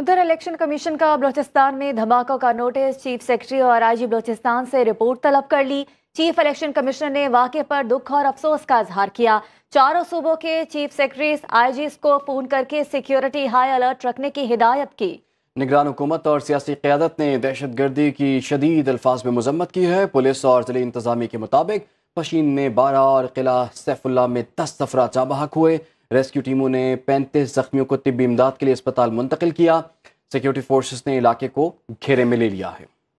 उधर election commission का बलोचिस्तान में धमाकों का नोटिस चीफ सेक्रेटरी और आईजी बलोचिस्तान से रिपोर्ट तलब कर ली चीफ इलेक्शन कमिश्नर ने वाक़े पर दुख और अफसोस का इजहार किया चारों सूबों के चीफ आई जी को फोन करके सिक्योरिटी हाई अलर्ट रखने की हिदायत की निगरान हुकूमत और सियासी क्यादत ने दहशत गर्दी की शदीद अल्फाज में मजम्मत की है पुलिस और जिले इंतजामी के मुताबिक पशीन में बारह और किला सैफुल्ला में दस अफरा जाँ हुए रेस्क्यू टीमों ने पैंतीस जख्मियों को तिबी इमदाद के लिए अस्पताल मुंतकिल किया सिक्योरिटी फोर्सेस ने इलाके को घेरे में ले लिया है